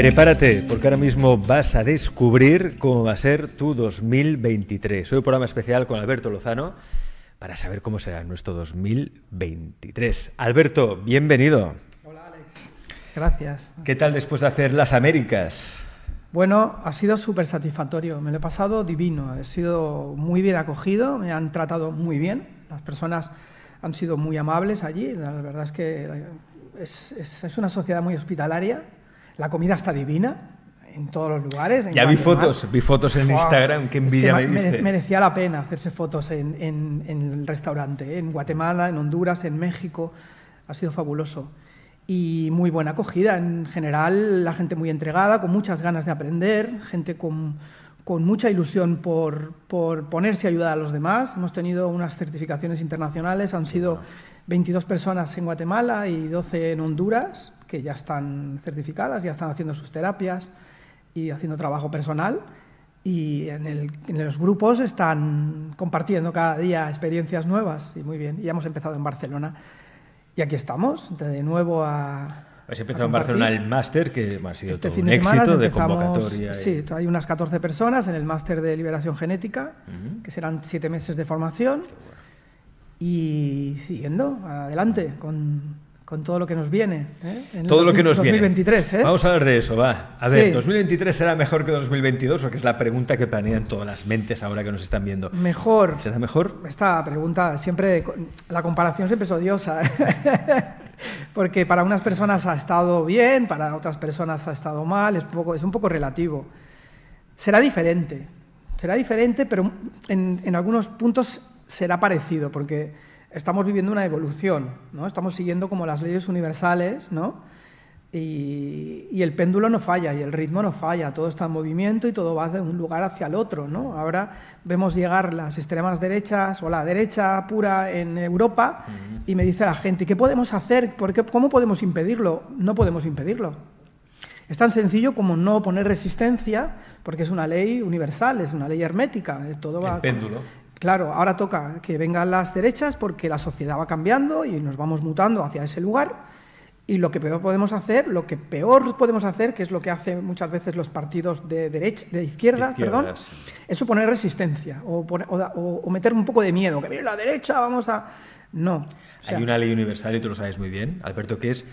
Prepárate, porque ahora mismo vas a descubrir cómo va a ser tu 2023. Soy programa especial con Alberto Lozano para saber cómo será nuestro 2023. Alberto, bienvenido. Hola, Alex. Gracias. ¿Qué tal después de hacer las Américas? Bueno, ha sido súper satisfactorio, me lo he pasado divino, he sido muy bien acogido, me han tratado muy bien, las personas han sido muy amables allí, la verdad es que es una sociedad muy hospitalaria, la comida está divina en todos los lugares. ya vi fotos, vi fotos en Instagram, qué envidia que me diste. Merecía la pena hacerse fotos en, el restaurante, en Guatemala, en Honduras, en México, ha sido fabuloso. Y muy buena acogida, en general la gente muy entregada, con muchas ganas de aprender, gente con, mucha ilusión por, por, ponerse a ayudar a los demás. Hemos tenido unas certificaciones internacionales, han sido 22 personas en Guatemala y 12 en Honduras, que ya están certificadas, ya están haciendo sus terapias y haciendo trabajo personal. Y en, los grupos están compartiendo cada día experiencias nuevas y muy bien. Ya hemos empezado en Barcelona y aquí estamos, de nuevo a. Has empezado en Barcelona el máster, que ha sido este todo un éxito de convocatoria. Sí, hay unas 14 personas en el máster de liberación genética, que serán 7 meses de formación. Y siguiendo adelante con, con todo lo que nos viene. ¿eh? todo lo que nos 2023, ¿eh? Vamos a hablar de eso, va. A ver, ¿2023 será mejor que 2022? o que es la pregunta que planean todas las mentes ahora que nos están viendo. Mejor. ¿Será mejor? Esta pregunta siempre, la comparación siempre es odiosa. ¿eh? Porque para unas personas ha estado bien, para otras personas ha estado mal, es, un poco relativo. Será diferente, será diferente, pero en, en algunos puntos será parecido, porque estamos viviendo una evolución, ¿no? Estamos siguiendo como las leyes universales, ¿no? Y, el péndulo no falla y el ritmo no falla, todo está en movimiento y todo va de un lugar hacia el otro. ¿no? Ahora vemos llegar las extremas derechas o la derecha pura en Europa y me dice la gente, ¿qué podemos hacer? ¿Por ¿Cómo podemos impedirlo? No podemos impedirlo. Es tan sencillo como no poner resistencia, porque es una ley universal, es una ley hermética. Todo va péndulo. Claro, ahora toca que vengan las derechas porque la sociedad va cambiando y nos vamos mutando hacia ese lugar. Y lo que peor podemos hacer, lo que peor podemos hacer, que es lo que hacen muchas veces los partidos de derecha, de izquierda, es suponer resistencia o, meter un poco de miedo, que viene la derecha, vamos a. No. Hay una ley universal y tú lo sabes muy bien, Alberto, que es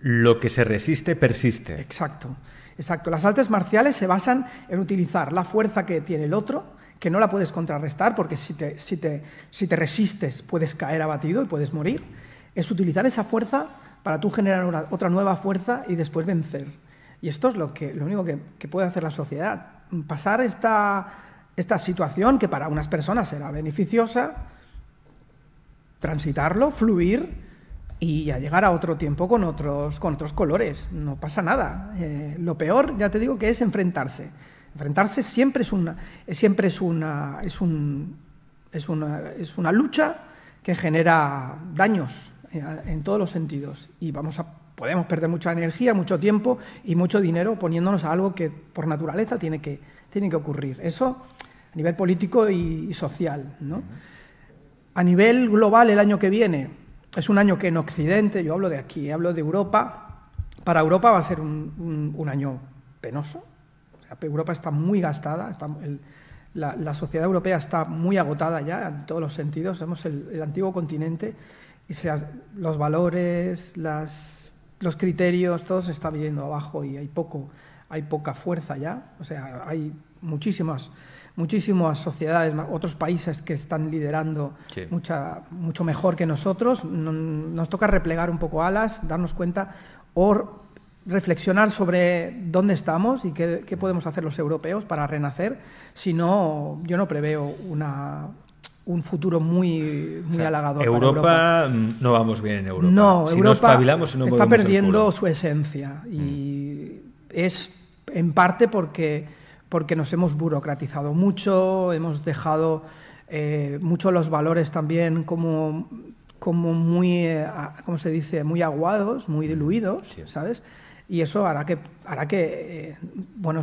lo que se resiste persiste. Exacto, exacto. Las artes marciales se basan en utilizar la fuerza que tiene el otro que no la puedes contrarrestar porque si te, si te, resistes puedes caer abatido y puedes morir, es utilizar esa fuerza para tú generar otra nueva fuerza y después vencer. Y esto es lo, que, lo único que, que puede hacer la sociedad. Pasar esta, situación que para unas personas será beneficiosa, transitarlo, fluir y llegar a otro tiempo con otros, con otros colores. No pasa nada. Eh, lo peor, ya te digo, que es enfrentarse. Enfrentarse siempre es una, siempre es una, es un, es una, es una lucha que genera daños eh, en todos los sentidos y vamos a, podemos perder mucha energía, mucho tiempo y mucho dinero poniéndonos a algo que por naturaleza tiene que, tiene que ocurrir. Eso a nivel político y, social. ¿no? A nivel global el año que viene es un año que en Occidente, yo hablo de aquí, hablo de Europa, para Europa va a ser un, un año penoso, Europa está muy gastada, la, sociedad europea está muy agotada ya en todos los sentidos. Somos el, antiguo continente y los valores, los criterios, todo se está viniendo abajo y hay, poca fuerza ya. O sea, hay muchísimas, muchísimas sociedades, otros países que están liderando mucho mejor que nosotros. Nos toca replegar un poco alas, darnos cuenta reflexionar sobre dónde estamos y qué, podemos hacer los europeos para renacer, si no, yo no preveo una, un futuro muy, muy halagador. Europa, Europa, no vamos bien en Europa. No, Europa está perdiendo su esencia y mm. es en parte porque, porque nos hemos burocratizado mucho, hemos dejado eh, mucho los valores también como como muy, eh, se dice?, muy aguados, muy mm, diluidos, ¿sabes? y eso hará que, hará que eh, bueno,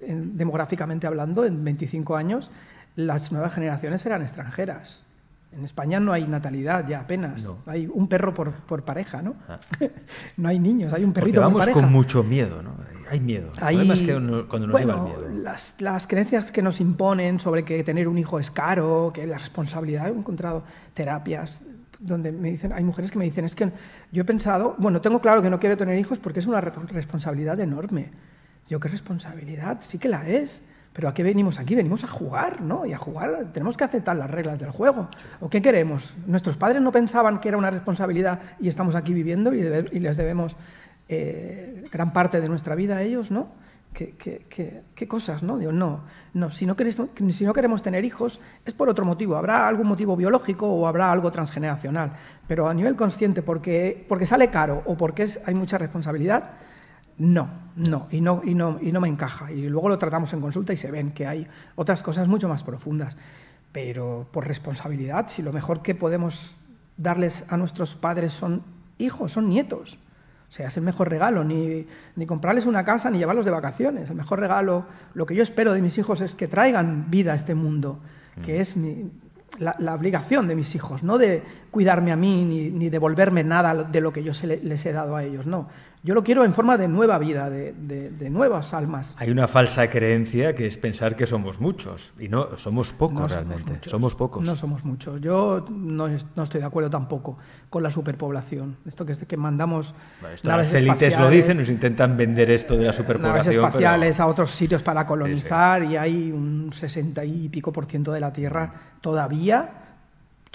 demográficamente hablando, en 25 años, las nuevas generaciones serán extranjeras. En España no hay natalidad ya apenas. Hay un perro por, pareja, ¿no? Ah. no hay niños, hay un perrito Porque vamos con mucho miedo, ¿no? Hay miedo. Hay... que cuando nos lleva el miedo. Las, las, creencias que nos imponen sobre que tener un hijo es caro, que la responsabilidad, he encontrado terapias donde me dicen, hay mujeres que me dicen, es que yo he pensado, bueno, tengo claro que no quiero tener hijos porque es una responsabilidad enorme. Yo, ¿qué responsabilidad? Sí que la es. Pero ¿a qué venimos aquí? Venimos a jugar, ¿no? Y a jugar tenemos que aceptar las reglas del juego. ¿O qué queremos? Nuestros padres no pensaban que era una responsabilidad y estamos aquí viviendo y, les debemos eh, gran parte de nuestra vida a ellos, ¿no? qué, cosas, ¿no? Digo, no, no, si no, si no queremos tener hijos es por otro motivo, habrá algún motivo biológico o habrá algo transgeneracional, pero a nivel consciente, porque, porque sale caro o porque hay mucha responsabilidad, no, no y, no, y no, y no me encaja. Y luego lo tratamos en consulta y se ven que hay otras cosas mucho más profundas. Pero por responsabilidad, si lo mejor que podemos darles a nuestros padres son hijos, son nietos sea, es el mejor regalo, ni, comprarles una casa, ni llevarlos de vacaciones. El mejor regalo, lo que yo espero de mis hijos es que traigan vida a este mundo, que mm. es la, obligación de mis hijos, no de cuidarme a mí, ni, devolverme nada de lo que yo les he dado a ellos, no. Yo lo quiero en forma de nueva vida, de, nuevas almas. Hay una falsa creencia que es pensar que somos muchos, y no, somos pocos realmente, somos, pocos. No somos muchos. Yo no, estoy de acuerdo tampoco con la superpoblación. Esto que, que mandamos... las élites lo dicen, nos intentan vender esto de la superpoblación. espaciales a otros sitios para colonizar, y hay un 60 y pico por ciento de la Tierra mm. todavía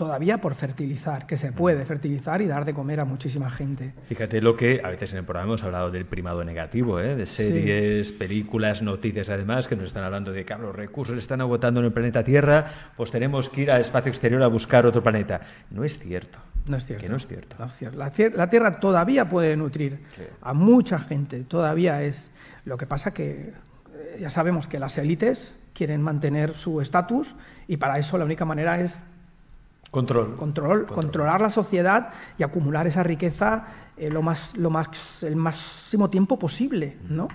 todavía por fertilizar, que se mm. puede fertilizar y dar de comer a muchísima gente. Fíjate lo que a veces en el programa hemos hablado del primado negativo, ¿eh? de series, películas, noticias además, que nos están hablando de que los recursos están agotando en el planeta Tierra, pues tenemos que ir al espacio exterior a buscar otro planeta. No es cierto. No es cierto. Que no es cierto. La, Tierra todavía puede nutrir a mucha gente, todavía es. Lo que pasa que eh, ya sabemos que las élites quieren mantener su estatus y para eso la única manera es Control. Control, Controlar la sociedad y acumular esa riqueza eh, lo más, lo más, el máximo tiempo posible, ¿no?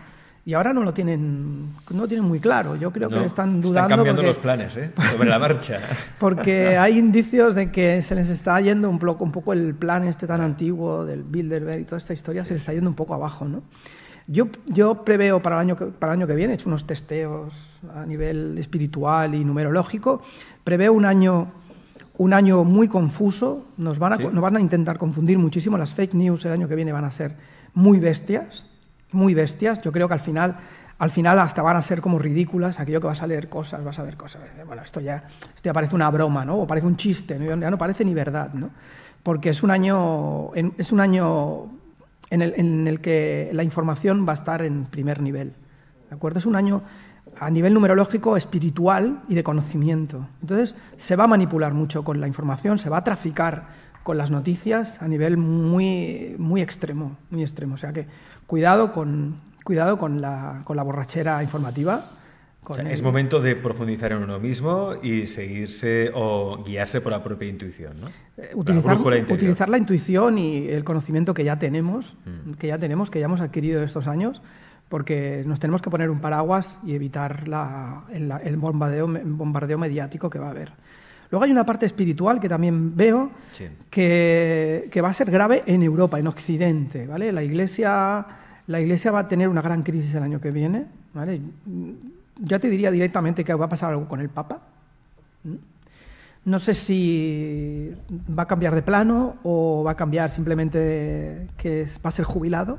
Y ahora no lo tienen, no tienen muy claro. Yo creo que están dudando. Están cambiando los planes, ¿eh? Sobre la marcha. porque hay indicios de que se les está yendo un, poco, el plan este tan antiguo del Bilderberg y toda esta historia, se les está yendo un poco abajo, ¿no? Yo, yo, preveo para el, año para el año que viene, he hecho unos testeos a nivel espiritual y numerológico, preveo un año un año muy confuso, nos van, a, intentar confundir muchísimo, las fake news el año que viene van a ser muy bestias, muy bestias, yo creo que al final al final hasta van a ser como ridículas, aquello que vas a leer cosas, vas a ver cosas, bueno, esto ya, parece una broma, ¿no? O parece un chiste, ya no parece ni verdad, ¿no? Porque es un año, en, es un año en el, que la información va a estar en primer nivel, ¿de acuerdo? Es un año a nivel numerológico, espiritual y de conocimiento. Entonces, se va a manipular mucho con la información, se va a traficar con las noticias a nivel muy, muy extremo, muy extremo. O sea que cuidado con, cuidado con la, borrachera informativa. Es momento de profundizar en uno mismo y seguirse o guiarse por la propia intuición, utilizar, la intuición y el conocimiento que ya tenemos, mm. que ya tenemos, que ya hemos adquirido estos años, porque nos tenemos que poner un paraguas y evitar el, bombardeo, mediático que va a haber. Luego hay una parte espiritual que también veo que, va a ser grave en Europa, en Occidente. ¿vale? La, iglesia, la Iglesia va a tener una gran crisis el año que viene. ¿vale? Ya te diría directamente que va a pasar algo con el Papa. No sé si va a cambiar de plano o va a cambiar simplemente que va a ser jubilado.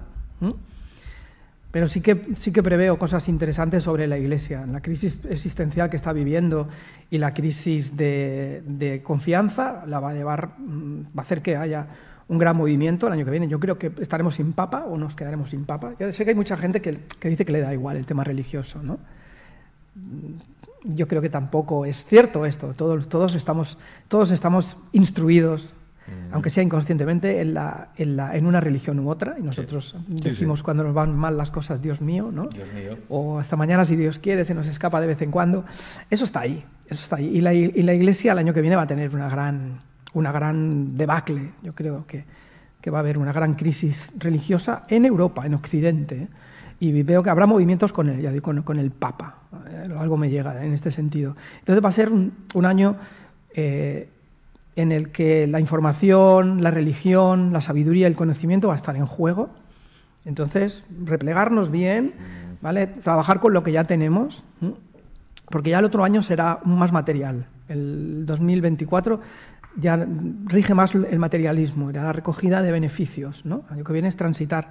Pero sí que, sí que preveo cosas interesantes sobre la Iglesia, la crisis existencial que está viviendo y la crisis de, confianza la va a llevar, mm, va a hacer que haya un gran movimiento el año que viene. Yo creo que estaremos sin papa o nos quedaremos sin papa. Yo sé que hay mucha gente que, que, dice que le da igual el tema religioso, ¿no? Yo creo que tampoco es cierto esto. Todos, todos, estamos, todos estamos instruidos Mm. aunque sea inconscientemente, en, en, una religión u otra. Y nosotros decimos cuando nos van mal las cosas, Dios mío, ¿no? O hasta mañana, si Dios quiere, se nos escapa de vez en cuando. Eso está ahí, eso está ahí. Y la, Iglesia el año que viene va a tener una gran, una gran debacle, yo creo que, que va a haber una gran crisis religiosa en Europa, en Occidente y veo que habrá movimientos con el, ya con, el Papa. Eh, algo me llega en este sentido. Entonces va a ser un, año eh, en el que la información, la religión, la sabiduría, el conocimiento va a estar en juego. Entonces, replegarnos bien, ¿vale? Trabajar con lo que ya tenemos, porque ya el otro año será más material. El 2024 ya rige más el materialismo, ya la recogida de beneficios, ¿no? Lo que viene es transitar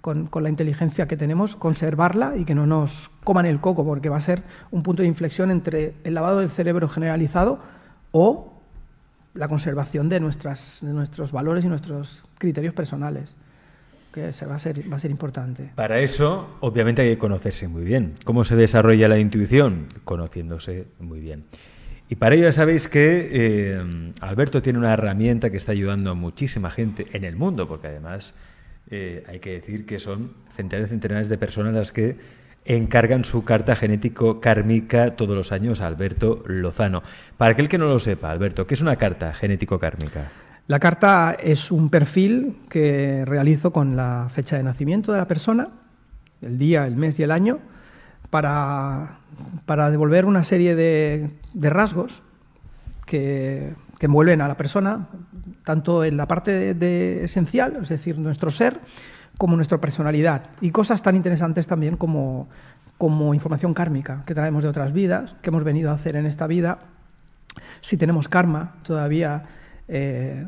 con, con, la inteligencia que tenemos, conservarla y que no nos coman el coco, porque va a ser un punto de inflexión entre el lavado del cerebro generalizado o la conservación de, nuestras, de nuestros valores y nuestros criterios personales que se va a ser va a ser importante. Para eso, obviamente hay que conocerse muy bien. ¿Cómo se desarrolla la intuición? Conociéndose muy bien. Y para ello ya sabéis que eh, Alberto tiene una herramienta que está ayudando a muchísima gente en el mundo, porque además eh, hay que decir que son centenares y centenares de personas las que encargan su carta genético kármica todos los años a Alberto Lozano. Para aquel que no lo sepa, Alberto, ¿qué es una carta genético kármica? La carta es un perfil que realizo con la fecha de nacimiento de la persona, el día, el mes y el año, para, devolver una serie de, rasgos que, envuelven a la persona, tanto en la parte esencial, es decir, nuestro ser, como nuestra personalidad y cosas tan interesantes también como, como información kármica que traemos de otras vidas, que hemos venido a hacer en esta vida, si tenemos karma todavía eh,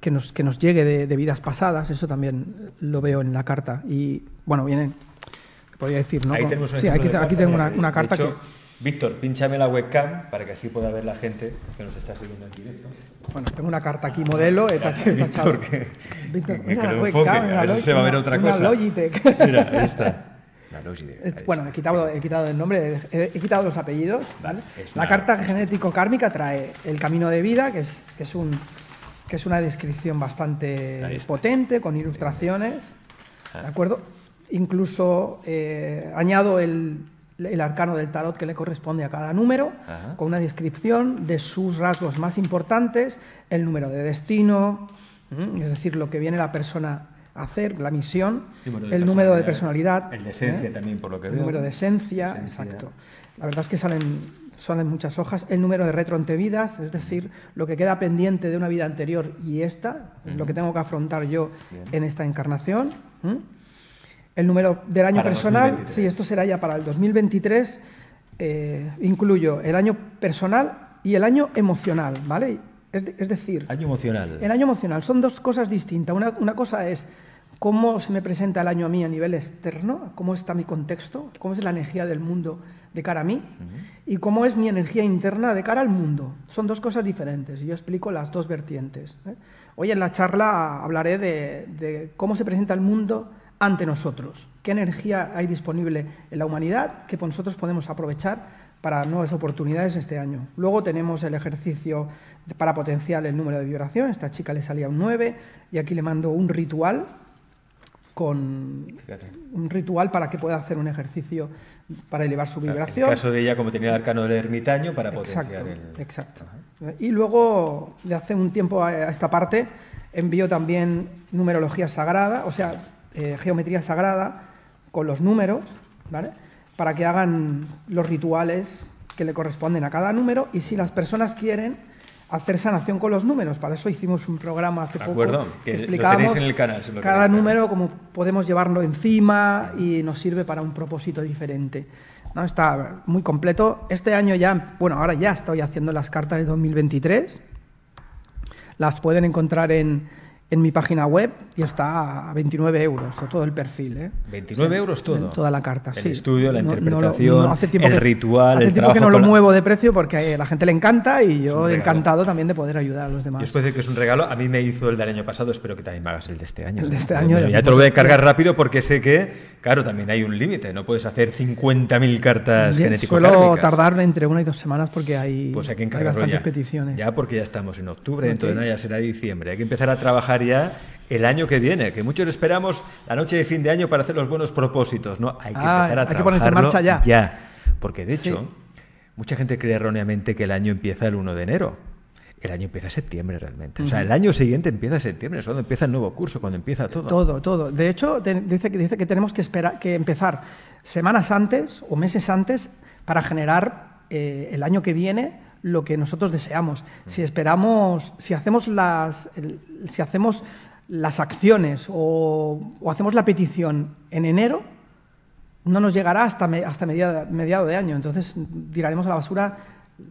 que, nos, que nos llegue de, vidas pasadas, eso también lo veo en la carta. Y bueno, vienen, podría decir, ¿no? sí, aquí, tengo una, eh, carta que Víctor, pinchame la webcam para que así pueda ver la gente que nos está siguiendo en directo. Bueno, tengo una carta aquí modelo. Víctor, que, Víctor, a se va a ver otra cosa. Logitech. Mira, ahí Logitech. Este, bueno, He, quitado, el nombre, he, quitado los apellidos. la carta genético-kármica trae el camino de vida, que es, es, un, que es una descripción bastante potente, con ilustraciones. Ah. ¿De acuerdo? Incluso eh, añado el el arcano del tarot que le corresponde a cada número, con una descripción de sus rasgos más importantes, el número de destino, es decir, lo que viene la persona a hacer, la misión, el número de personalidad. El de esencia ¿eh? también, por lo que el número de esencia, exacto. La verdad es que salen, salen muchas hojas. El número de retro vidas, es decir, lo que queda pendiente de una vida anterior y esta, lo que tengo que afrontar yo en esta encarnación. El número del año personal, si sí, esto será ya para el 2023, eh, incluyo el año personal y el año emocional, ¿vale? Es, decir... Año emocional. El año emocional. Son dos cosas distintas. Una, cosa es cómo se me presenta el año a mí a nivel externo, cómo está mi contexto, cómo es la energía del mundo de cara a mí y cómo es mi energía interna de cara al mundo. Son dos cosas diferentes y yo explico las dos vertientes. ¿eh? Hoy en la charla hablaré de, cómo se presenta el mundo ante nosotros. ¿Qué energía hay disponible en la humanidad que nosotros podemos aprovechar para nuevas oportunidades este año? Luego tenemos el ejercicio para potenciar el número de vibración. Esta chica le salía un 9 y aquí le mando un ritual con un ritual para que pueda hacer un ejercicio para elevar su vibración. En caso de ella, como tenía el arcano del ermitaño, para potenciar exacto, Exacto. Y luego, de hace un tiempo a esta parte, envió también numerología sagrada, o sea, eh, geometría sagrada con los números, ¿vale? Para que hagan los rituales que le corresponden a cada número y si las personas quieren hacer sanación con los números. Para eso hicimos un programa hace poco que, explicaba explicábamos en el cada número, como podemos llevarlo encima y nos sirve para un propósito diferente. ¿no? Está muy completo. Este año ya, bueno, ahora ya estoy haciendo las cartas de 2023. Las pueden encontrar en en mi página web y está a 29 euros todo el perfil. 29 ¿eh? euros todo. Toda la carta, el estudio, la interpretación, el ritual el ritual, el tiempo que no lo muevo de precio porque a la gente le encanta y yo encantado también de poder ayudar a los demás. Yo os que es un regalo. A mí me hizo el del año pasado, espero que también me hagas el de este año. El de este año. ya te lo voy a cargar rápido porque sé que, claro, también hay un límite. No puedes hacer 50.000 cartas genético Suelo tardar entre una y dos semanas porque hay, pues hay, que bastantes peticiones. Ya porque ya estamos en octubre, entonces ya será diciembre. Hay que empezar a trabajar ya el año que viene, que muchos esperamos la noche de fin de año para hacer los buenos propósitos. No, hay que ah, empezar a hay ponerse en marcha ya. Porque de hecho, mucha gente cree erróneamente que el año empieza el 1 de enero. El año empieza en septiembre realmente. O sea, el año siguiente empieza en septiembre, es cuando empieza el nuevo curso, cuando empieza todo. Todo, todo. De hecho, dice dice, dice que tenemos que, esperar, que empezar semanas antes o meses antes para generar eh, el año que viene lo que nosotros deseamos. Mm. Si esperamos, si hacemos las, si hacemos las acciones o, hacemos la petición en enero, no nos llegará hasta, hasta mediado, de año. Entonces tiraremos a la basura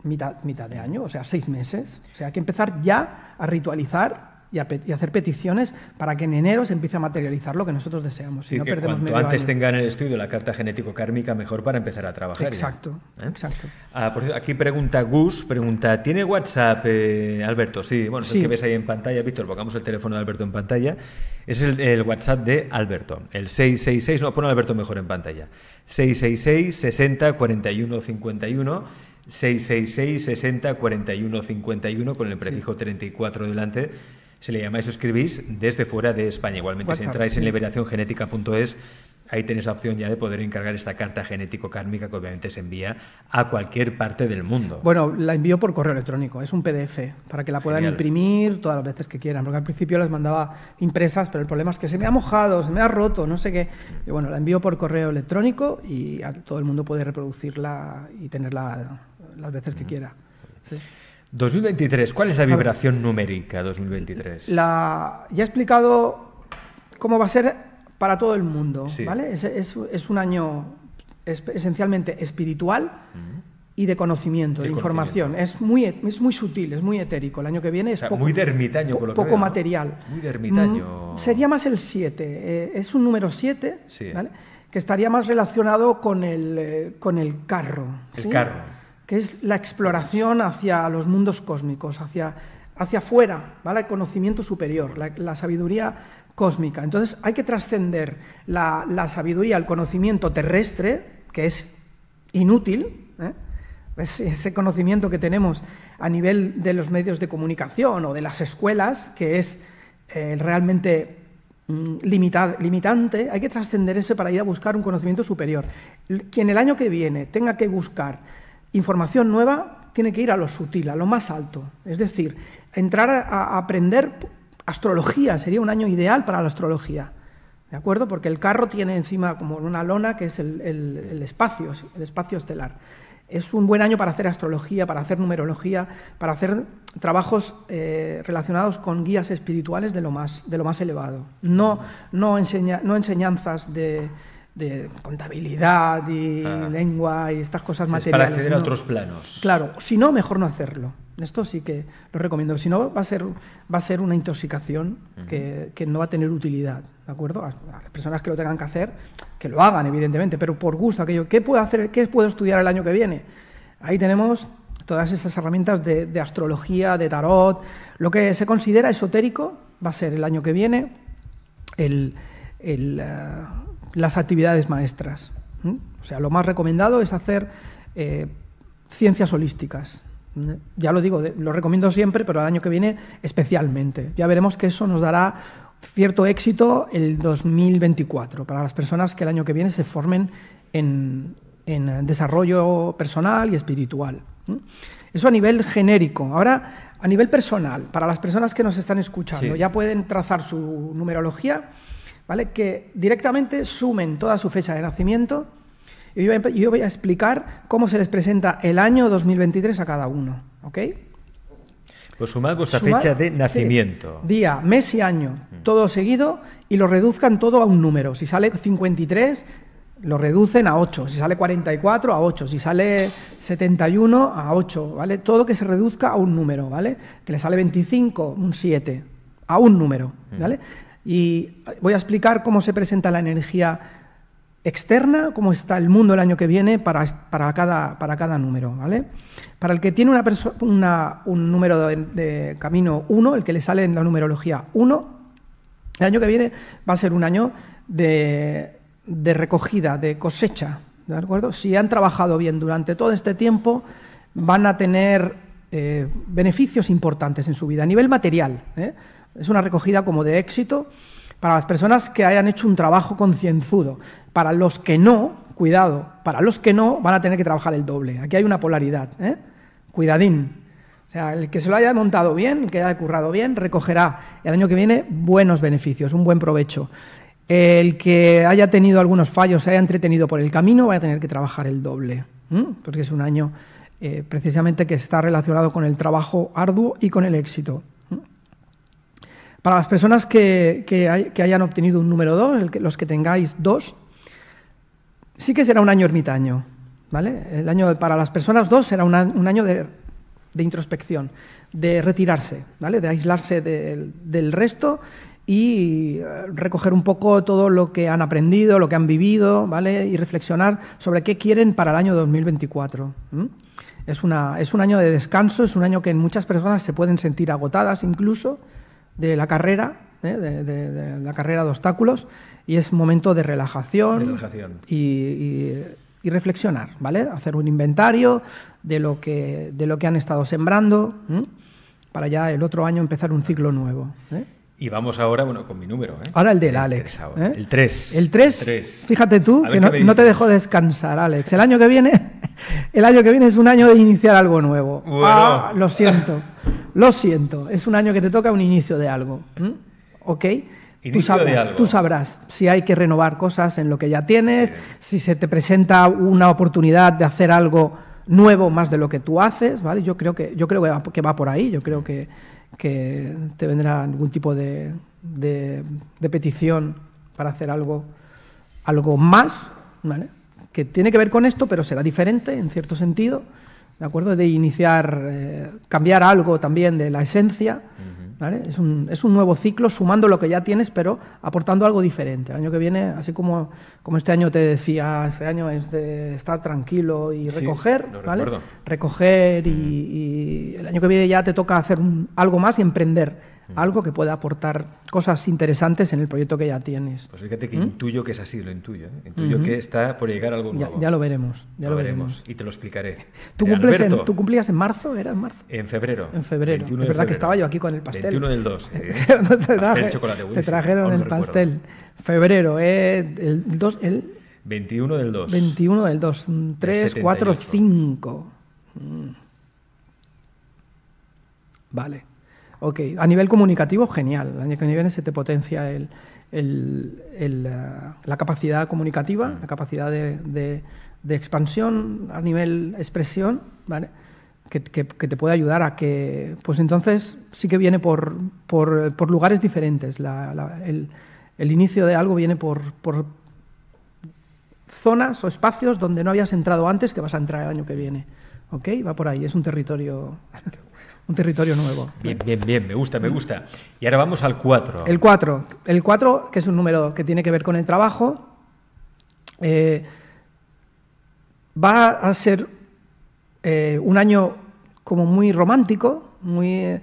mitad, mitad de año, o sea, seis meses. O sea, hay que empezar ya a ritualizar y, hacer peticiones para que en enero se empiece a materializar lo que nosotros deseamos. Si no perdemos cuanto antes tengan el estudio la carta genético-kármica, mejor para empezar a trabajar. Exacto, ¿Eh? exacto. Ah, aquí pregunta Gus, pregunta, ¿tiene WhatsApp eh, Alberto? Sí, bueno, es el que ves ahí en pantalla, Víctor, pongamos el teléfono de Alberto en pantalla. Es el, WhatsApp de Alberto, el 666, no, pone Alberto mejor en pantalla, 666 60 41 51 666 60 41 51 con el prefijo 34 delante se le llama, eso escribís desde fuera de España. Igualmente, si entráis en liberacióngenética.es, ahí tenéis la opción ya de poder encargar esta carta genético-kármica que obviamente se envía a cualquier parte del mundo. Bueno, la envío por correo electrónico, es un PDF, para que la puedan imprimir todas las veces que quieran, porque al principio las mandaba impresas, pero el problema es que se me ha mojado, se me ha roto, no sé qué. Y bueno, la envío por correo electrónico y todo el mundo puede reproducirla y tenerla las veces que quiera. Sí. 2023, ¿cuál es la vibración numérica 2023? La, ya he explicado cómo va a ser para todo el mundo, ¿vale? Es, un año esencialmente espiritual y de conocimiento, de, información. Es, muy, es muy sutil, es muy etérico. El año que viene es poco, muy material. sería más el 7, eh, es un número 7, que estaría más relacionado con el, eh, con el carro. El carro que es la exploración hacia los mundos cósmicos, hacia, hacia El conocimiento superior, la, sabiduría cósmica. Entonces hay que trascender la, sabiduría, el conocimiento terrestre, que es inútil, ¿eh? ese conocimiento que tenemos a nivel de los medios de comunicación o de las escuelas, que es eh, realmente mm, limitante, hay que trascender ese para ir a buscar un conocimiento superior. Quien el año que viene tenga que buscar información nueva tiene que ir a lo sutil, a lo más alto. Es decir, entrar a, aprender astrología sería un año ideal para la astrología. ¿De acuerdo? Porque el carro tiene encima como una lona que es el, espacio, el espacio estelar. Es un buen año para hacer astrología, para hacer numerología, para hacer trabajos eh, relacionados con guías espirituales de lo más, elevado. no enseñanzas de, de contabilidad y ah. lengua y estas cosas materiales. Para acceder a otros planos. Claro, si no, mejor no hacerlo. Esto sí que lo recomiendo. Si no, va a ser, va a ser una intoxicación que, que, no va a tener utilidad. ¿De acuerdo? A, las personas que lo tengan que hacer, que lo hagan, evidentemente, pero por gusto, aquello. ¿Qué puedo hacer? ¿Qué puedo estudiar el año que viene? Ahí tenemos todas esas herramientas de, astrología, de tarot. Lo que se considera esotérico va a ser el año que viene el. el eh, las actividades maestras. O sea, lo más recomendado es hacer eh, ciencias holísticas. Ya lo digo, lo recomiendo siempre, pero el año que viene especialmente. Ya veremos que eso nos dará cierto éxito el 2024 para las personas que el año que viene se formen en, desarrollo personal y espiritual. Eso a nivel genérico. Ahora, a nivel personal, para las personas que nos están escuchando, ya pueden trazar su numerología ¿vale? Que directamente sumen toda su fecha de nacimiento y yo voy, a, explicar cómo se les presenta el año 2023 a cada uno, ¿ok? Pues sumad vuestra fecha de nacimiento. día, mes y año, mm. todo seguido, y lo reduzcan todo a un número. Si sale 53, lo reducen a 8. Si sale 44, a 8. Si sale 71, a 8. ¿Vale? Todo que se reduzca a un número, ¿vale? Que le sale 25, un 7. A un número, mm. ¿vale? Y voy a explicar cómo se presenta la energía externa, cómo está el mundo el año que viene para, cada, para cada, número. ¿vale? Para el que tiene una una, un número de, camino 1, el que le sale en la numerología 1, el año que viene va a ser un año de, recogida, de cosecha. ¿de acuerdo? Si han trabajado bien durante todo este tiempo, van a tener eh, beneficios importantes en su vida a nivel material. ¿eh? Es una recogida como de éxito para las personas que hayan hecho un trabajo concienzudo. Para los que no, cuidado, para los que no van a tener que trabajar el doble. Aquí hay una polaridad. ¿eh? Cuidadín. O sea, el que se lo haya montado bien, el que haya currado bien, recogerá el año que viene buenos beneficios, un buen provecho. El que haya tenido algunos fallos, se haya entretenido por el camino, va a tener que trabajar el doble, porque es un año eh, precisamente que está relacionado con el trabajo arduo y con el éxito. Para las personas que, hayan obtenido un número 2, los que tengáis 2, sí que será un año ermitaño. ¿vale? El año para las personas 2 será un año de, de, introspección, de retirarse, ¿vale? de aislarse del resto y eh, recoger un poco todo lo que han aprendido, lo que han vivido, ¿vale? Y reflexionar sobre qué quieren para el año 2024. Es, una, es un año de descanso, es un año que en muchas personas se pueden sentir agotadas incluso, de la carrera, ¿eh? de, la carrera de obstáculos, y es momento de relajación, Y, reflexionar, ¿vale? Hacer un inventario de lo que, de lo que han estado sembrando, para ya el otro año empezar un ciclo nuevo. ¿eh? Y vamos ahora, bueno, con mi número. ¿eh? Ahora el del Alex. El 3. ¿eh? El 3. Fíjate tú, que no, no, te dejo descansar, Alex. El año que viene el año que viene es un año de iniciar algo nuevo. Ah, lo siento, lo siento. Es un año que te toca un inicio de algo. ¿Ok? Tú sabrás, tú sabrás, si hay que renovar cosas en lo que ya tienes, si se te presenta una oportunidad de hacer algo nuevo más de lo que tú haces, ¿vale? Yo creo que, yo creo va, por ahí, yo creo que, te vendrá algún tipo de, petición para hacer algo, algo más, ¿vale? que tiene que ver con esto, pero será diferente en cierto sentido, ¿de acuerdo? De iniciar, eh, cambiar algo también de la esencia, ¿vale? Es un, es un, nuevo ciclo sumando lo que ya tienes, pero aportando algo diferente. El año que viene, así como, como este año te decía, este año es de estar tranquilo y recoger, ¿vale? Recoger y, el año que viene ya te toca hacer algo más y emprender algo que pueda aportar cosas interesantes en el proyecto que ya tienes. Pues fíjate que ¿Mm? intuyo que es así, lo intuyo. ¿eh? Intuyo que está por llegar algo nuevo. Ya, ya lo veremos. Ya lo, veremos. Y te lo explicaré. Eh, ¿Tú, cumplías en marzo? ¿Era en marzo? En febrero. En febrero. Es verdad que estaba yo aquí con el pastel. 21 del 2. te, trajeron el pastel. Febrero, eh, el 2... El, 21 del 2. 21 del 2. 3, 4, 5. Vale a nivel comunicativo, genial. El año que viene se te potencia el, eh, la capacidad comunicativa, mm. la capacidad de, expansión a nivel expresión, Que, te puede ayudar a que, pues entonces sí que viene por, por, lugares diferentes. el, inicio de algo viene por, por, zonas o espacios donde no habías entrado antes que vas a entrar el año que viene. ¿Ok? Va por ahí, es un territorio un territorio nuevo. Bien, bien, bien, me gusta, me gusta. Y ahora vamos al 4. El 4, el 4 que es un número que tiene que ver con el trabajo, eh, va a ser eh, un año como muy romántico, muy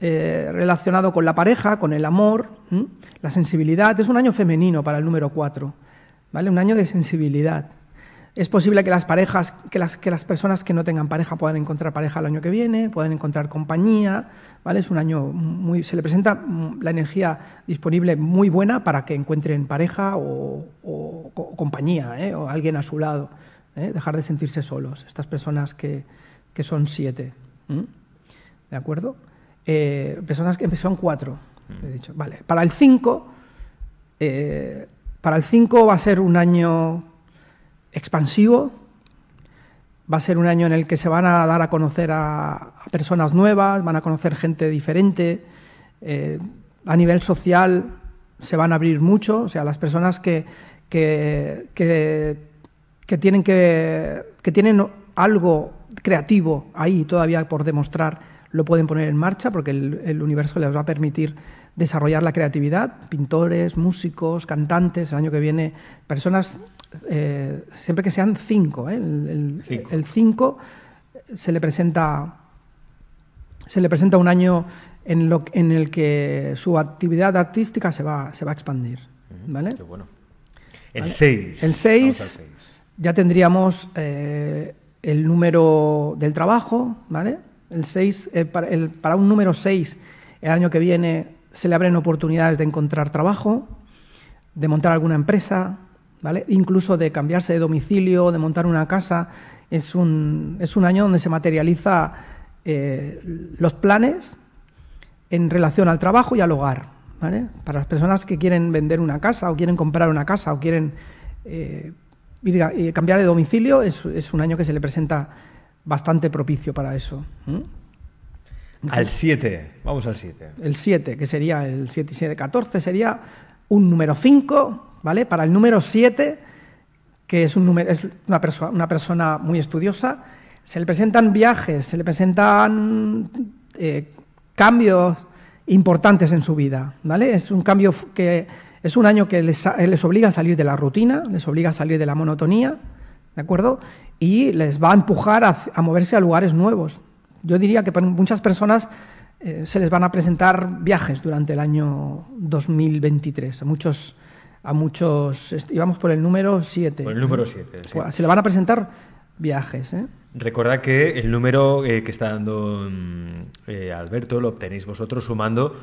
eh, relacionado con la pareja, con el amor, la sensibilidad. Es un año femenino para el número 4, ¿vale? Un año de sensibilidad. Es posible que las parejas, que las, que las personas que no tengan pareja puedan encontrar pareja el año que viene, puedan encontrar compañía, ¿vale? Es un año muy. se le presenta la energía disponible muy buena para que encuentren pareja o, compañía, ¿eh? o alguien a su lado. ¿eh? Dejar de sentirse solos, estas personas que, son siete. ¿De acuerdo? Eh, personas que son cuatro, he dicho. Vale. Para el cinco. para el 5 va a ser un año expansivo. Va a ser un año en el que se van a dar a conocer a, personas nuevas, van a conocer gente diferente. Eh, a nivel social se van a abrir mucho, o sea, las personas que, que, tienen, que, que tienen algo creativo ahí todavía por demostrar lo pueden poner en marcha porque el, el, universo les va a permitir desarrollar la creatividad, pintores, músicos, cantantes, el año que viene personas eh, siempre que sean ¿eh? cinco, el, cinco. se le presenta se le presenta un año en, en el que su actividad artística se va, se va a expandir. ¿vale? El 6. El ya tendríamos eh, el número del trabajo, ¿vale? El 6, para, para un número 6, el año que viene se le abren oportunidades de encontrar trabajo, de montar alguna empresa, Incluso de cambiarse de domicilio, de montar una casa. Es un, año donde se materializa eh, los planes en relación al trabajo y al hogar. Para las personas que quieren vender una casa o quieren comprar una casa o quieren eh, eh, cambiar de domicilio, es, un año que se le presenta bastante propicio para eso. Al 7, vamos al 7. El 7, que sería el 7 y 7, 14, sería un número 5 ¿vale? Para el número 7, que es, un número, es una, una persona muy estudiosa, se le presentan viajes, se le presentan eh, cambios importantes en su vida, ¿vale? Es un cambio que es un año que les, obliga a salir de la rutina, les obliga a salir de la monotonía, ¿de acuerdo? Y les va a empujar a, moverse a lugares nuevos. Yo diría que para muchas personas eh, se les van a presentar viajes durante el año 2023. Muchos a muchos. Íbamos por el número 7. Por el número 7. Pues, sí. Se le van a presentar viajes. ¿eh? Recordad que el número eh, que está dando mm, eh, Alberto lo obtenéis vosotros sumando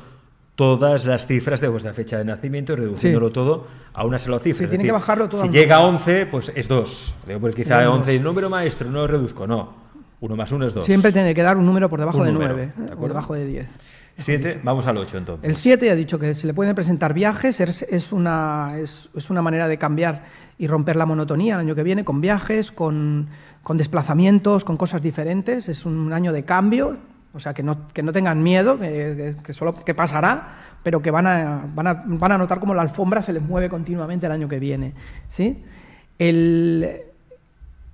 todas las cifras de vuestra fecha de nacimiento y reduciéndolo todo a una sola cifra. Si llega a 11, pues es 2. Pues quizá 11 es número maestro, no reduzco, no. 1 más uno es 2. Siempre tiene que dar un número por debajo de 9, ¿eh? por debajo de 10 vamos al 8 entonces. El 7 ha dicho que se le pueden presentar viajes, es, una, es, una manera de cambiar y romper la monotonía el año que viene con viajes, con, desplazamientos, con cosas diferentes. Es un año de cambio, o sea, que no, tengan miedo, que, solo, que pasará, pero que van a, van, a, notar como la alfombra se les mueve continuamente el año que viene. ¿sí? El,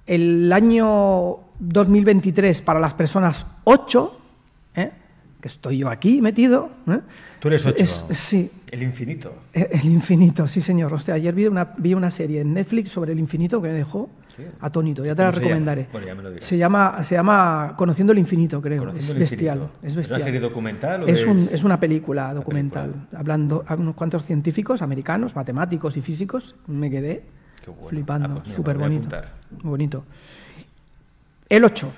el año 2023 para las personas 8 que estoy yo aquí metido. ¿eh? Tú eres ocho. sí. El infinito. Eh, el, infinito, sí, señor. ayer vi una, vi una serie en Netflix sobre el infinito que me dejó atónito. Ya te la recomendaré. ya me lo Se llama, se llama Conociendo el infinito, creo. es, bestial, es bestial. ¿Es una serie documental? es, es, una película documental. Hablando a unos cuantos científicos americanos, matemáticos y físicos. Me quedé flipando. super Súper bonito. Muy bonito. El 8.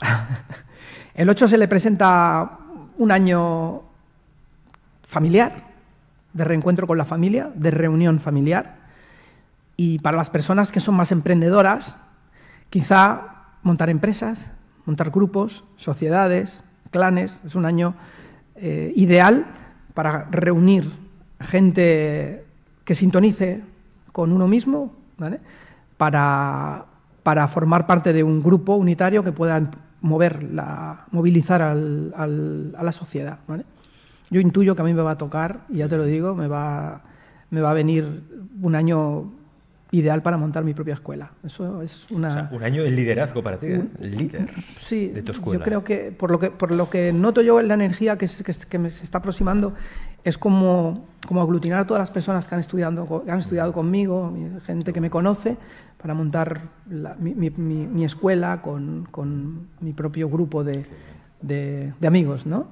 El 8 se le presenta un año familiar, de reencuentro con la familia, de reunión familiar. Y para las personas que son más emprendedoras, quizá montar empresas, montar grupos, sociedades, clanes, es un año eh, ideal para reunir gente que sintonice con uno mismo, para, para formar parte de un grupo unitario que pueda mover, movilizar a la sociedad. Yo intuyo que a mí me va a tocar, y ya te lo digo, me va, me va a venir un año ideal para montar mi propia escuela. Eso es un año de liderazgo para ti, ¿eh? líder de tu escuela. Yo creo que por lo que, por lo que noto yo en la energía que, que me se está aproximando es como, como aglutinar a todas las personas que han, estudiado, que han estudiado mm. conmigo, gente que me conoce, para montar mi, escuela con, mi propio grupo de, amigos, ¿no?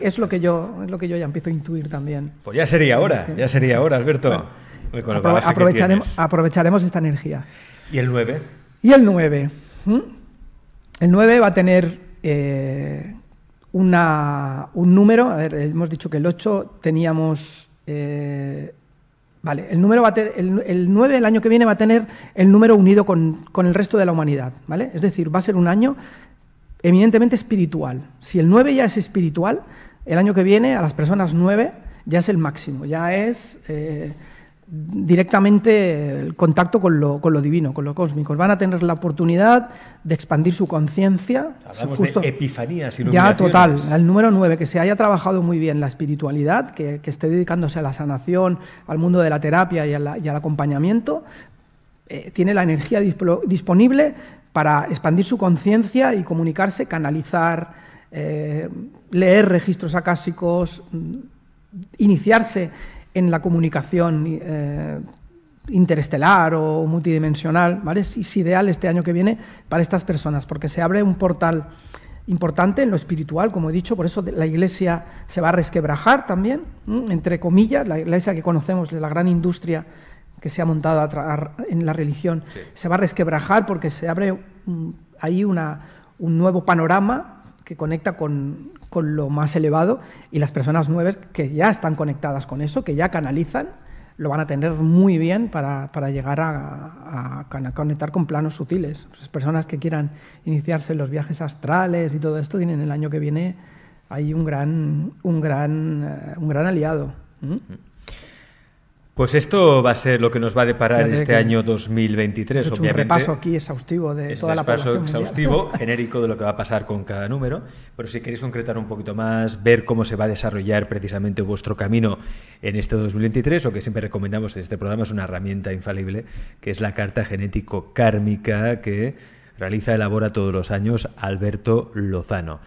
Es lo, que yo, es lo que yo ya empiezo a intuir también. Pues ya sería hora, ya sería hora, Alberto. aprovecharemos, aprovecharemos esta energía. ¿Y el 9? Y el 9. El 9 va a tener eh, un número, a ver, hemos dicho que el 8 teníamos... Eh, vale, el, número va a el, 9 el año que viene va a tener el número unido con, con, el resto de la humanidad, ¿vale? Es decir, va a ser un año eminentemente espiritual. Si el 9 ya es espiritual, el año que viene a las personas 9 ya es el máximo, ya es eh, directamente el contacto con lo, con lo, divino, con lo cósmico. Van a tener la oportunidad de expandir su conciencia. Hablamos justo, de epifanías, Ya, total. El número 9, que se haya trabajado muy bien la espiritualidad, que, esté dedicándose a la sanación, al mundo de la terapia y, al acompañamiento, eh, tiene la energía disponible para expandir su conciencia y comunicarse, canalizar, eh, leer registros acásicos, mm, iniciarse en la comunicación eh, interestelar o multidimensional, ¿vale? Es ideal este año que viene para estas personas, porque se abre un portal importante en lo espiritual, como he dicho, por eso la iglesia se va a resquebrajar también, entre comillas, la iglesia que conocemos, la gran industria que se ha montado en la religión, se va a resquebrajar porque se abre ahí una, un nuevo panorama que conecta con, lo más elevado y las personas nuevas que ya están conectadas con eso, que ya canalizan, lo van a tener muy bien para, llegar a, conectar con planos sutiles. Las personas que quieran iniciarse en los viajes astrales y todo esto tienen el año que viene ahí un gran, un gran, eh, un gran aliado. Pues esto va a ser lo que nos va a deparar este año 2023, obviamente. un repaso aquí exhaustivo de toda la Un repaso exhaustivo, genérico de lo que va a pasar con cada número, pero si queréis concretar un poquito más, ver cómo se va a desarrollar precisamente vuestro camino en este 2023, o que siempre recomendamos en este programa es una herramienta infalible, que es la carta genético-kármica que realiza, elabora todos los años Alberto Lozano.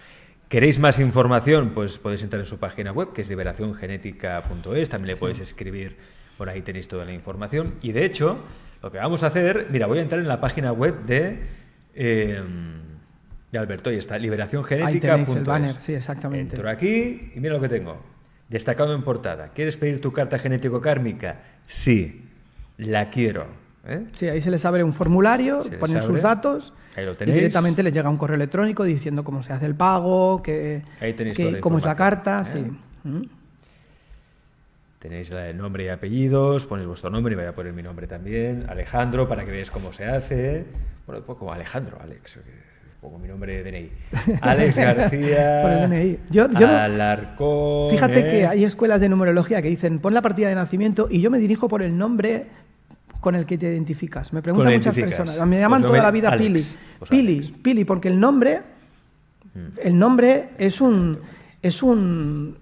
¿Queréis más información? Pues podéis entrar en su página web, que es liberaciongenética.es. También le podéis escribir por ahí tenéis toda la información. Y de hecho, lo que vamos a hacer, mira, voy a entrar en la página web de, em, de Alberto, y está, tenéis el banner, sí, exactamente. Entro aquí y mira lo que tengo. Destacado en portada. ¿Quieres pedir tu carta genético-kármica? Sí, la quiero. ¿eh? Sí, ahí se les abre un formulario, ponen sus datos ahí lo y directamente les llega un correo electrónico diciendo cómo se hace el pago, que, ahí que cómo es la carta. ¿eh? Sí. ¿Mm? Tenéis el nombre y apellidos, pones vuestro nombre y voy a poner mi nombre también. Alejandro, para que veáis cómo se hace. Bueno, un poco Alejandro, Alex. Pongo mi nombre de DNI. Alex García. Por el DNI. Alarcón, Fíjate ¿eh? que hay escuelas de numerología que dicen pon la partida de nacimiento y yo me dirijo por el nombre con el que te identificas. Me preguntan muchas personas. Me pues llaman toda la vida Pili. Pues Pili, Pili, porque el nombre, mm. el nombre es un, es un,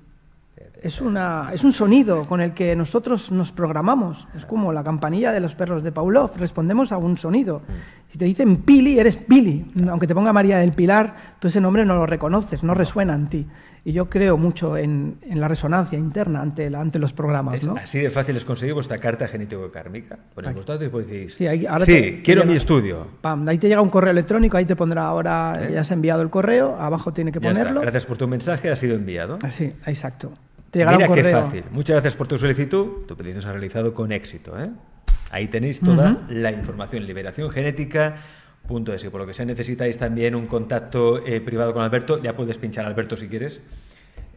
es, una, es un sonido con el que nosotros nos programamos. Es como la campanilla de los perros de Pavlov. Respondemos a un sonido. Si te dicen Pili, eres Pili. Aunque te ponga María del Pilar, tú ese nombre no lo reconoces, no resuena en ti. Y yo creo mucho en, la resonancia interna ante, ante los programas. ¿no? así de fácil es conseguir vuestra carta genético-kármica. Por el y después decís, sí, quiero mi estudio. ahí te llega un correo electrónico, ahí te pondrá ahora, ¿Eh? ya has enviado el correo, abajo tiene que ponerlo. Gracias por tu mensaje, ha sido enviado. Ah, sí, exacto. Mira qué fácil. Muchas gracias por tu solicitud. Tu petición se ha realizado con éxito. ¿eh? Ahí tenéis toda la información. Liberación genética. Punto de si por lo que sea necesitáis también un contacto eh, privado con Alberto, ya puedes pinchar a Alberto si quieres.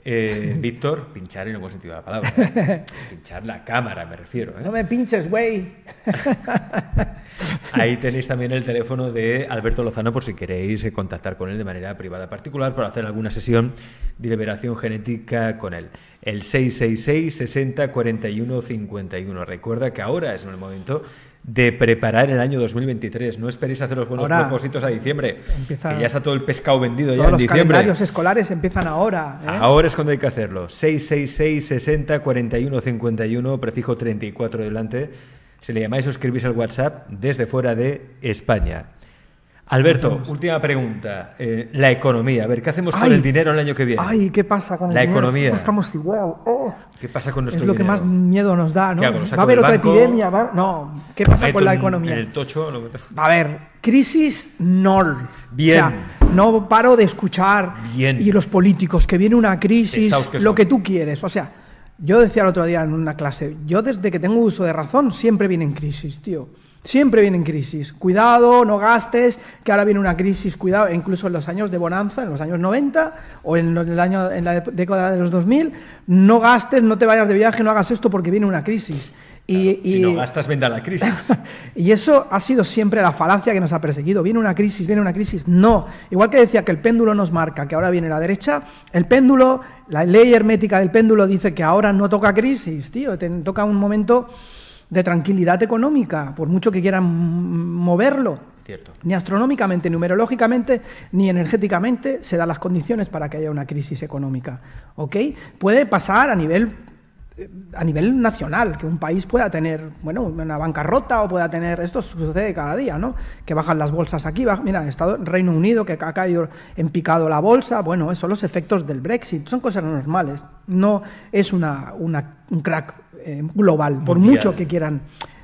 Eh, Víctor, pinchar en no buen sentido la palabra. Pinchar la cámara, me refiero. No me pinches, güey. Ahí tenéis también el teléfono de Alberto Lozano por si queréis eh, contactar con él de manera privada particular para hacer alguna sesión de liberación genética con él. El 666 60 41 51. Recuerda que ahora es el momento de preparar el año 2023. No esperéis hacer los buenos propósitos a diciembre, que ya está todo el pescado vendido ya en diciembre. Los calendarios escolares empiezan ahora. ¿eh? Ahora es cuando hay que hacerlo. 666 60 41 51, prefijo 34 delante si le llamáis o escribís al WhatsApp desde fuera de España. Alberto, última pregunta. Eh, la economía. A ver, ¿qué hacemos con el dinero el año que viene? Ay, ¿qué pasa con la economía? Estamos igual. Oh. ¿Qué pasa con nuestro dinero? Es lo que más miedo nos da, ¿no? ¿Va a haber otra epidemia? No. ¿Qué pasa con la economía? En el tocho. a ver, crisis no. Bien. no paro de escuchar. Bien. Y los políticos, que viene una crisis, lo que tú quieres. O sea, yo decía el otro día en una clase, yo desde que tengo uso de razón siempre viene en crisis, tío. Siempre viene en crisis. Cuidado, no gastes, que ahora viene una crisis, cuidado, incluso en los años de bonanza, en los años 90 o en, el año, en la década de los 2000, no gastes, no te vayas de viaje, no hagas esto porque viene una crisis. Y, no gastas, venda la crisis. y eso ha sido siempre la falacia que nos ha perseguido. Viene una crisis, viene una crisis. No. Igual que decía que el péndulo nos marca, que ahora viene la derecha, el péndulo, la ley hermética del péndulo dice que ahora no toca crisis, tío. Te toca un momento de tranquilidad económica, por mucho que quieran moverlo. Cierto. Ni astronómicamente, ni numerológicamente, ni energéticamente se dan las condiciones para que haya una crisis económica. ¿Ok? Puede pasar a nivel a nivel nacional, que un país pueda tener, bueno, una bancarrota o pueda tener, esto sucede cada día, ¿no? Que bajan las bolsas aquí, baja, mira, Estado, Reino Unido que ha caído en picado la bolsa, bueno, son los efectos del Brexit, son cosas normales, no es una, un crack eh, global, por mucho que quieran.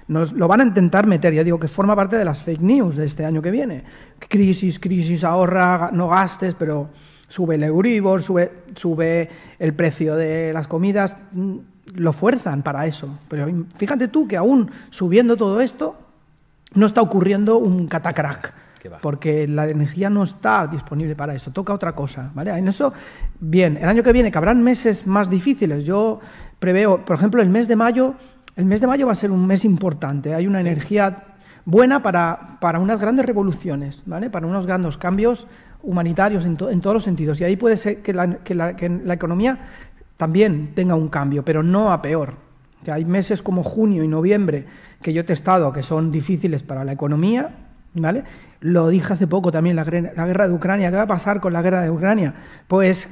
Nos, lo van a intentar meter, ya digo que forma parte de las fake news de este año que viene. Crisis, crisis, ahorra, no gastes, pero sube el Euribor, sube, sube el precio de las comidas, mm, lo fuerzan para eso. Pero fíjate tú que aún subiendo todo esto, no está ocurriendo un catacrack. Porque la energía no está disponible para eso, toca otra cosa, ¿vale? En eso, bien, el año que viene, que habrán meses más difíciles, yo preveo, por ejemplo, el mes de mayo, el mes de mayo va a ser un mes importante, hay una energía buena para, para, unas grandes revoluciones, ¿vale? Para unos grandes cambios humanitarios en, todos los sentidos, y ahí puede ser que la economía también tenga un cambio, pero no a peor. hay meses como junio y noviembre que yo he testado que son difíciles para la economía, ¿vale? Lo dije hace poco también, la, guerra de Ucrania. ¿Qué va a pasar con la guerra de Ucrania? Pues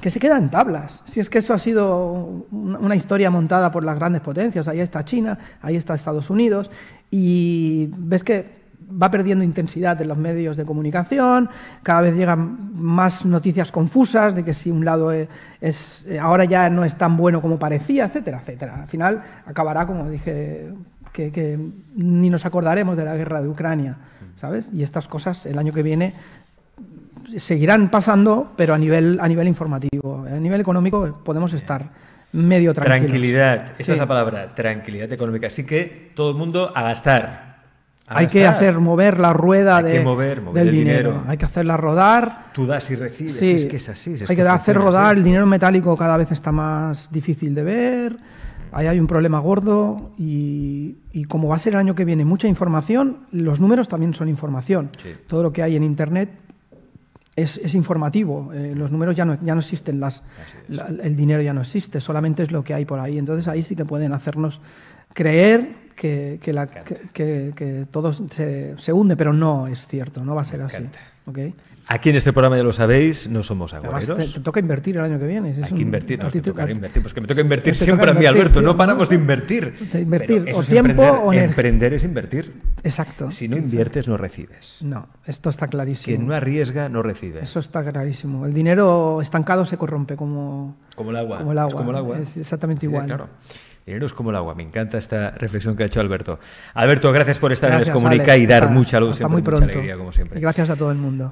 que se quedan tablas. Si es que eso ha sido una historia montada por las grandes potencias, ahí está China, ahí está Estados Unidos, y ves que va perdiendo intensidad en los medios de comunicación, cada vez llegan más noticias confusas de que si un lado e, es, eh, ahora ya no es tan bueno como parecía, etcétera, etcétera. Al final acabará, como dije, que, ni nos acordaremos de la guerra de Ucrania, ¿sabes? Y estas cosas el año que viene seguirán pasando, pero a nivel, a nivel informativo. A nivel económico podemos estar medio tranquilos. Tranquilidad, esa es la palabra, tranquilidad económica. Así que todo el mundo a gastar hay que hacer mover la rueda del dinero. Hay que hacerla rodar. Tú das y recibes. Es que es así. hay que, hacer rodar. El dinero metálico cada vez está más difícil de ver. Ahí hay un problema gordo y, como va a ser el año que viene mucha información, los números también son información. Todo lo que hay en Internet es, informativo. Eh, los números ya no, existen, las, el dinero ya no existe, solamente es lo que hay por ahí. Entonces ahí sí que pueden hacernos creer que, que, la, que, todo se, hunde, pero no es cierto, no va a ser así. ¿okay? Aquí en este programa ya lo sabéis, no somos agoreros. te, toca invertir el año que viene. Hay que invertir, no, te toca invertir. Pues que me toca invertir siempre a mí, Alberto. no paramos de invertir. invertir o tiempo o Emprender es invertir. Exacto. Si no inviertes, no recibes. No, esto está clarísimo. Quien no arriesga, no recibe. Eso está clarísimo. El dinero estancado se corrompe como, como el agua. Como el agua. Es exactamente igual. claro. Dinero es como el agua. Me encanta esta reflexión que ha hecho Alberto. Alberto, gracias por estar en Les Comunica y dar mucha luz, siempre, muy pronto. mucha alegría, como siempre. Y gracias a todo el mundo.